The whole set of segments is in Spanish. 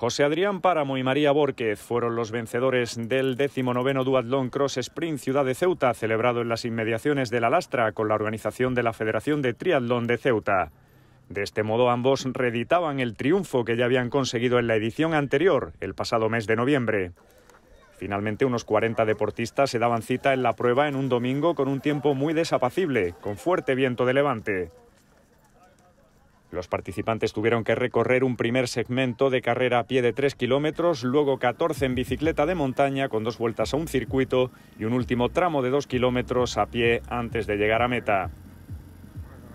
José Adrián Páramo y María Bórquez fueron los vencedores del 19 Duatlón Cross Sprint Ciudad de Ceuta, celebrado en las inmediaciones de La Lastra con la organización de la Federación de Triatlón de Ceuta. De este modo ambos reeditaban el triunfo que ya habían conseguido en la edición anterior, el pasado mes de noviembre. Finalmente unos 40 deportistas se daban cita en la prueba en un domingo con un tiempo muy desapacible, con fuerte viento de levante. Los participantes tuvieron que recorrer un primer segmento de carrera a pie de 3 kilómetros, luego 14 en bicicleta de montaña con dos vueltas a un circuito y un último tramo de 2 kilómetros a pie antes de llegar a meta.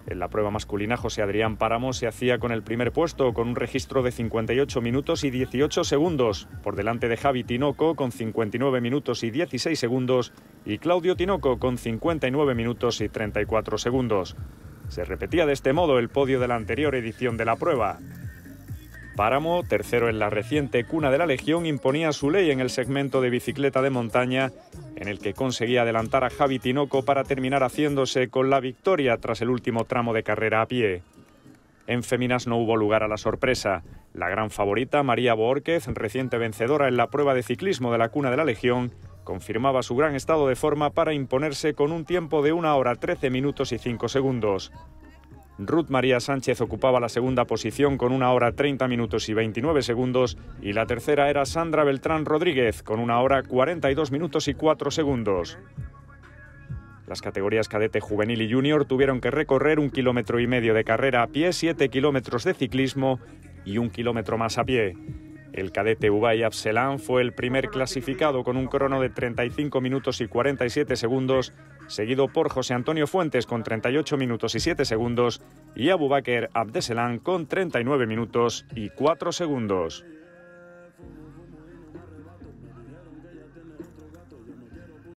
En la prueba masculina, José Adrián Páramo se hacía con el primer puesto, con un registro de 58 minutos y 18 segundos, por delante de Javi Tinoco con 59 minutos y 16 segundos y Claudio Tinoco con 59 minutos y 34 segundos. Se repetía de este modo el podio de la anterior edición de la prueba. Páramo, tercero en la reciente cuna de la Legión, imponía su ley en el segmento de bicicleta de montaña, en el que conseguía adelantar a Javi Tinoco para terminar haciéndose con la victoria tras el último tramo de carrera a pie. En Féminas no hubo lugar a la sorpresa. La gran favorita, María Borquez, reciente vencedora en la prueba de ciclismo de la cuna de la Legión, confirmaba su gran estado de forma para imponerse con un tiempo de 1 hora 13 minutos y 5 segundos. Ruth María Sánchez ocupaba la segunda posición con 1 hora 30 minutos y 29 segundos y la tercera era Sandra Beltrán Rodríguez con 1 hora 42 minutos y 4 segundos. Las categorías cadete juvenil y junior tuvieron que recorrer un kilómetro y medio de carrera a pie, 7 kilómetros de ciclismo y un kilómetro más a pie. El cadete Ubay Abselan fue el primer clasificado con un crono de 35 minutos y 47 segundos, seguido por José Antonio Fuentes con 38 minutos y 7 segundos y Bakr Abdeselan con 39 minutos y 4 segundos.